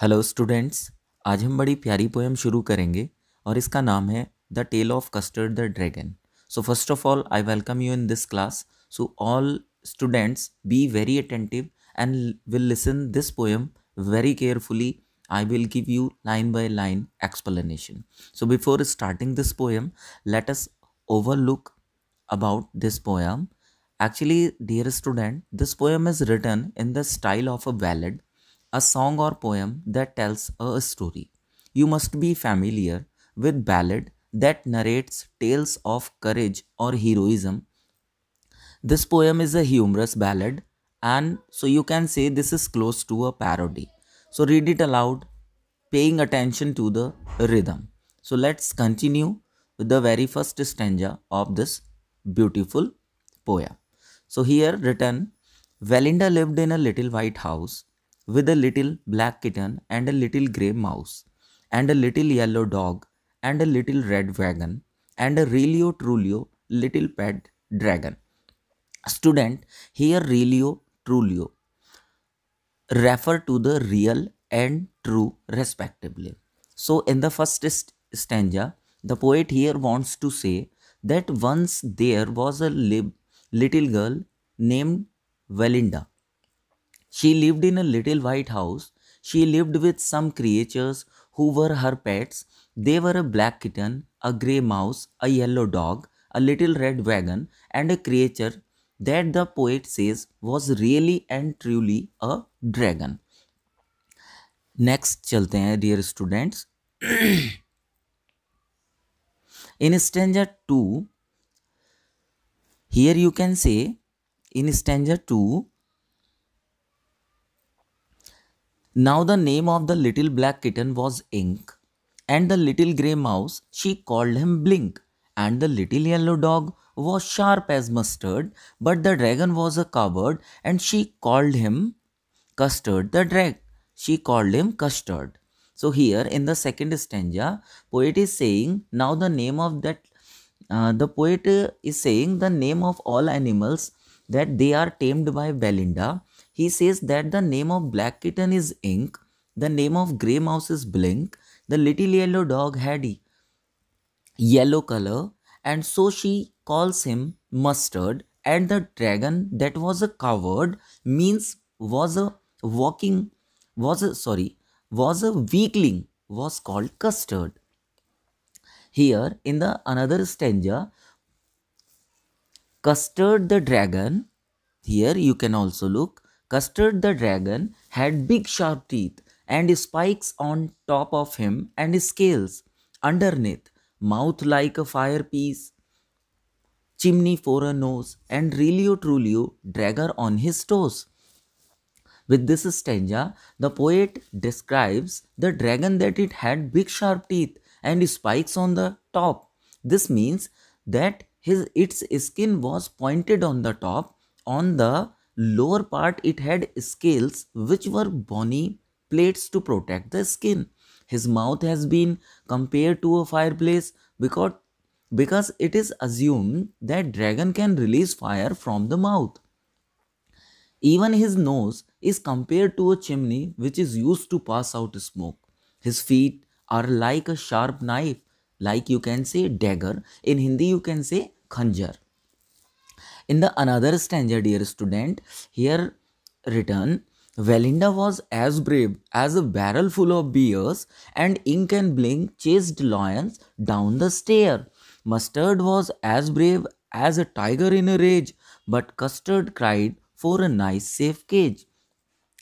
Hello students आज हम बड़ी प्यारी पोएम शुरू करेंगे और इसका नाम है the tale of Custard the dragon so first of all I welcome you in this class so all students be very attentive and will listen this poem very carefully I will give you line by line explanation so before starting this poem let's over look about this poem actually dear student this poem is written in the style of a ballad a song or poem that tells a story. You must be familiar with ballad that narrates tales of courage or heroism. This poem is a humorous ballad and so you can say this is close to a parody. So read it aloud, paying attention to the rhythm. So let's continue with the very first stanza of this beautiful poem. So here written, Valinda lived in a little white house with a little black kitten and a little grey mouse and a little yellow dog and a little red wagon and a Relio Trulio little pet dragon. Student, here Relio Trulio refer to the real and true respectively. So, in the first st stanza, the poet here wants to say that once there was a little girl named Valinda she lived in a little white house. She lived with some creatures who were her pets. They were a black kitten, a grey mouse, a yellow dog, a little red wagon, and a creature that the poet says was really and truly a dragon. Next, चलते हैं dear students. In stanza two, here you can say in stanza two. Now the name of the little black kitten was Ink, and the little grey mouse she called him Blink, and the little yellow dog was sharp as mustard, but the dragon was a coward, and she called him Custard the drag. She called him Custard. So here in the second stanza, poet is saying now the name of that. Uh, the poet is saying the name of all animals that they are tamed by Belinda he says that the name of black kitten is ink, the name of grey mouse is blink, the little yellow dog had yellow color, and so she calls him mustard. And the dragon that was a coward means was a walking, was a sorry, was a weakling, was called custard. Here in the another stanza, custard the dragon, here you can also look, Custard the dragon had big sharp teeth and spikes on top of him and scales underneath, mouth like a firepiece, chimney for a nose, and Rilio Trulio dragger on his toes. With this stanza, the poet describes the dragon that it had big sharp teeth and spikes on the top. This means that his its skin was pointed on the top on the lower part it had scales which were bony plates to protect the skin. His mouth has been compared to a fireplace because, because it is assumed that dragon can release fire from the mouth. Even his nose is compared to a chimney which is used to pass out smoke. His feet are like a sharp knife, like you can say dagger. In Hindi, you can say khanjar. In the another stanza, dear student, here written, Valinda was as brave as a barrel full of beers and ink and blink chased lions down the stair. Mustard was as brave as a tiger in a rage, but Custard cried for a nice safe cage.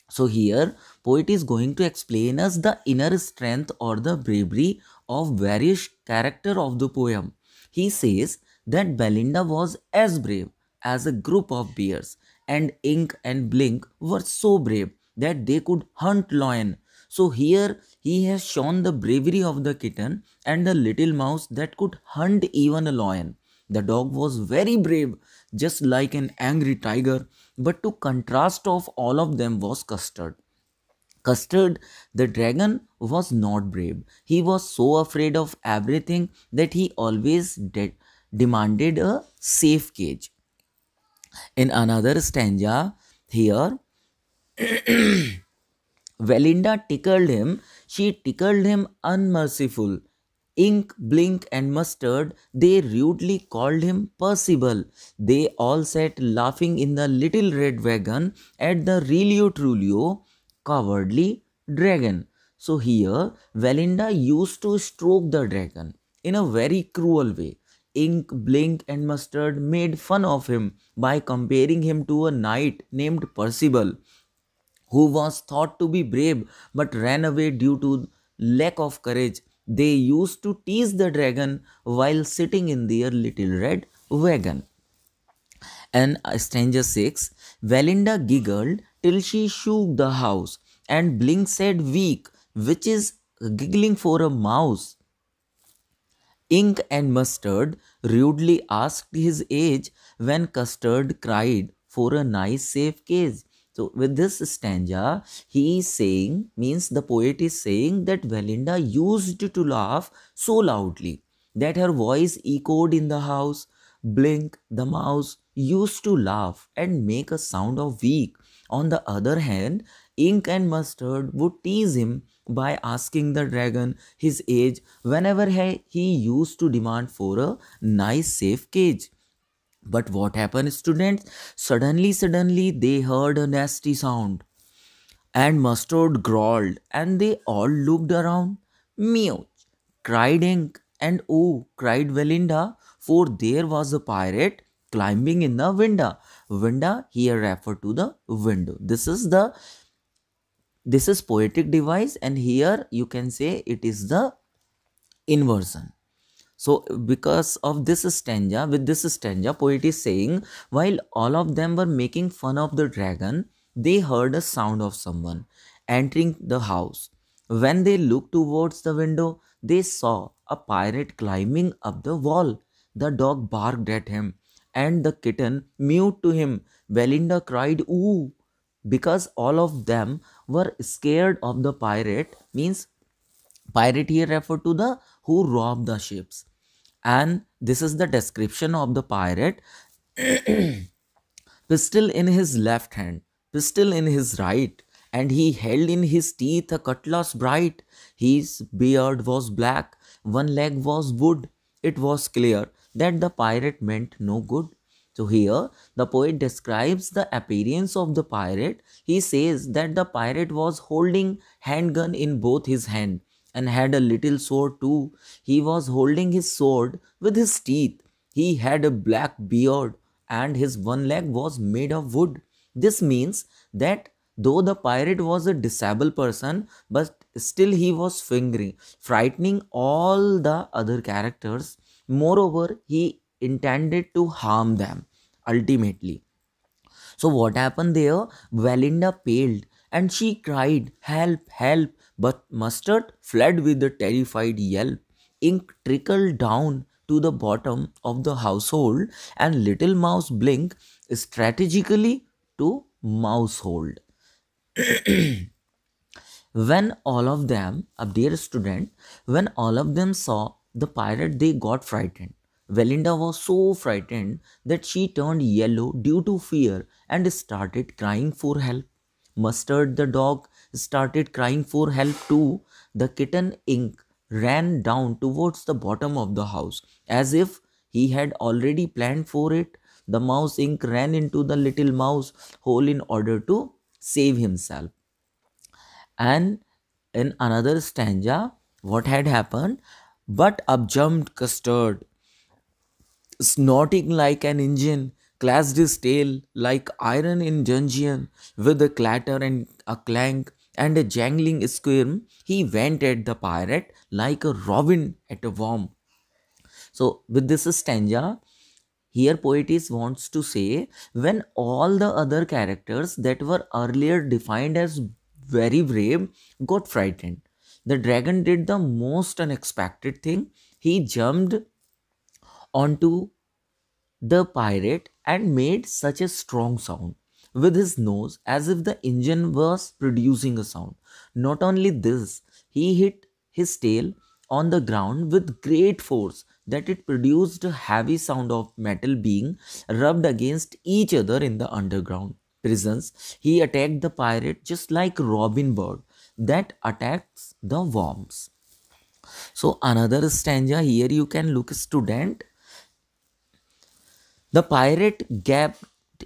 So here, poet is going to explain us the inner strength or the bravery of various character of the poem. He says that Belinda was as brave as a group of bears, and Ink and Blink were so brave that they could hunt lion. So here he has shown the bravery of the kitten and the little mouse that could hunt even a lion. The dog was very brave, just like an angry tiger, but to contrast of all of them was Custard. Custard, the dragon, was not brave. He was so afraid of everything that he always de- demanded a safe cage in another stanza here Valinda tickled him. She tickled him unmerciful. Ink, Blink, and Mustard, they rudely called him Percival. They all sat laughing in the little red wagon at the Relio Trulio, cowardly dragon. So here, Valinda used to stroke the dragon in a very cruel way. Ink, Blink, and Mustard made fun of him by comparing him to a knight named Percival, who was thought to be brave but ran away due to lack of courage. They used to tease the dragon while sitting in their little red wagon. And stranger 6, Valinda giggled till she shook the house, and Blink said, Weak, which is giggling for a mouse. Ink and Mustard rudely asked his age when Custard cried for a nice safe cage. So, with this stanza, he is saying, means the poet is saying that Valinda used to laugh so loudly that her voice echoed in the house. Blink, the mouse, used to laugh and make a sound of weak. On the other hand, Ink and Mustard would tease him by asking the dragon his age whenever he used to demand for a nice safe cage. But what happened, students? Suddenly, suddenly they heard a nasty sound. And Mustard growled, and they all looked around. Meow, cried Ink, and oh, cried Valinda, for there was a pirate climbing in the window. Window here referred to the window. This is the this is poetic device and here you can say it is the inversion so because of this stanza with this stanza poet is saying while all of them were making fun of the dragon they heard a sound of someone entering the house when they looked towards the window they saw a pirate climbing up the wall the dog barked at him and the kitten mewed to him belinda cried ooh because all of them were scared of the pirate means pirate here refer to the who robbed the ships and this is the description of the pirate pistol in his left hand pistol in his right and he held in his teeth a cutlass bright his beard was black one leg was wood it was clear that the pirate meant no good so here the poet describes the appearance of the pirate. He says that the pirate was holding handgun in both his hand and had a little sword too. He was holding his sword with his teeth. He had a black beard and his one leg was made of wood. This means that though the pirate was a disabled person, but still he was fingering, frightening all the other characters. Moreover, he intended to harm them ultimately. So, what happened there? Valinda paled and she cried, Help, help! But Mustard fled with a terrified yelp. Ink trickled down to the bottom of the household, and Little Mouse blinked strategically to Mousehold. when all of them, a uh, dear student, when all of them saw the pirate, they got frightened Valinda was so frightened that she turned yellow due to fear and started crying for help. Mustard the dog started crying for help too. The kitten Ink ran down towards the bottom of the house as if he had already planned for it. The mouse Ink ran into the little mouse hole in order to save himself. And in another stanza, what had happened? But up jumped Custard snorting like an engine, clashed his tail like iron in dungeon, with a clatter and a clank and a jangling squirm, he went at the pirate like a robin at a worm. So, with this stanza, here poetis wants to say when all the other characters that were earlier defined as very brave got frightened, the dragon did the most unexpected thing. He jumped onto the pirate and made such a strong sound with his nose as if the engine was producing a sound. Not only this, he hit his tail on the ground with great force that it produced a heavy sound of metal being rubbed against each other in the underground prisons. He attacked the pirate just like Robin Bird that attacks the worms. So another stanza here you can look student the pirate gaped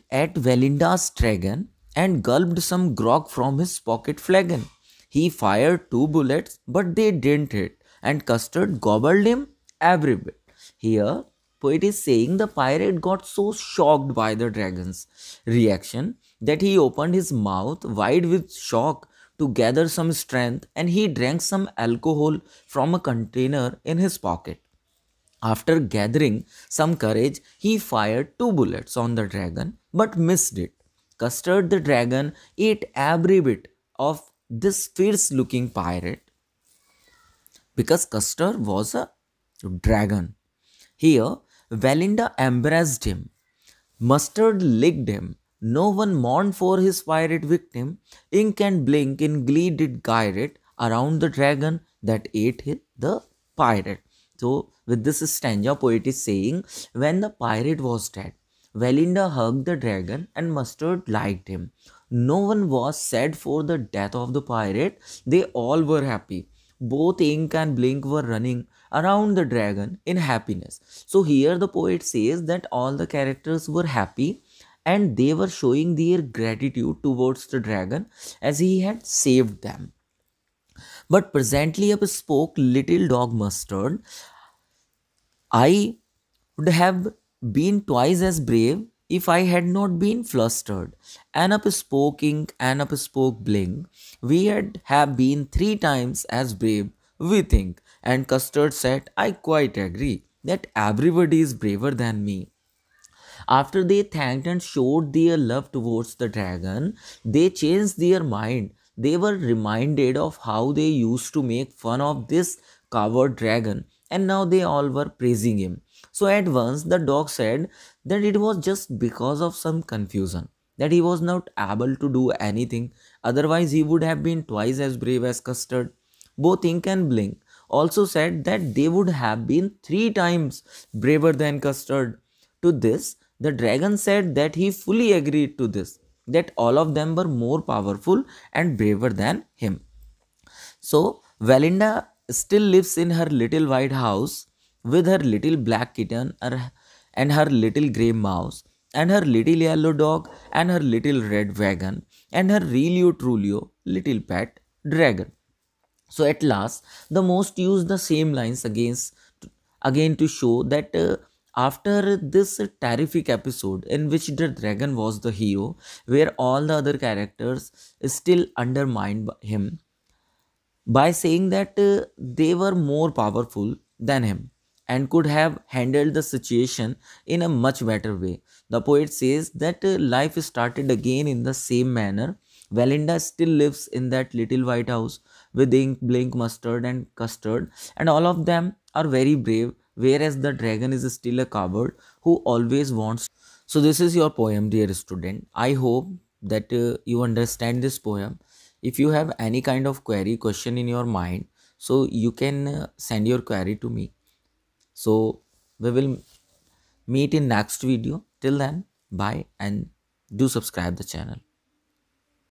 at Valinda's dragon and gulped some grog from his pocket flagon. He fired two bullets, but they didn't hit, and Custard gobbled him every bit. Here, poet is saying the pirate got so shocked by the dragon's reaction that he opened his mouth wide with shock to gather some strength and he drank some alcohol from a container in his pocket. After gathering some courage, he fired two bullets on the dragon but missed it. Custard the dragon ate every bit of this fierce looking pirate because Custard was a dragon. Here, Valinda embraced him. Mustard licked him. No one mourned for his pirate victim. Ink and Blink in glee did gyrate around the dragon that ate the pirate. So, with this stanza, poet is saying, When the pirate was dead, Valinda hugged the dragon and Mustard liked him. No one was sad for the death of the pirate, they all were happy. Both Ink and Blink were running around the dragon in happiness. So, here the poet says that all the characters were happy and they were showing their gratitude towards the dragon as he had saved them. But presently spoke little dog mustard. I would have been twice as brave if I had not been flustered. up spoke ink and spoke bling. We had have been three times as brave, we think. And Custard said, I quite agree that everybody is braver than me. After they thanked and showed their love towards the dragon, they changed their mind they were reminded of how they used to make fun of this coward dragon, and now they all were praising him. So at once the dog said that it was just because of some confusion that he was not able to do anything, otherwise, he would have been twice as brave as Custard. Both Ink and Blink also said that they would have been three times braver than Custard. To this, the dragon said that he fully agreed to this that all of them were more powerful and braver than him. So, Valinda still lives in her little white house with her little black kitten er, and her little grey mouse and her little yellow dog and her little red wagon and her Relio Trulio little pet dragon. So at last, the most used the same lines against again to show that uh, after this terrific episode, in which the dragon was the hero, where all the other characters still undermined him by saying that uh, they were more powerful than him and could have handled the situation in a much better way. The poet says that uh, life started again in the same manner. Valinda still lives in that little white house with ink, blink, mustard, and custard, and all of them are very brave whereas the dragon is still a coward who always wants. So, this is your poem, dear student. I hope that uh, you understand this poem. If you have any kind of query, question in your mind, so you can uh, send your query to me. So, we will meet in next video. Till then, bye and do subscribe the channel.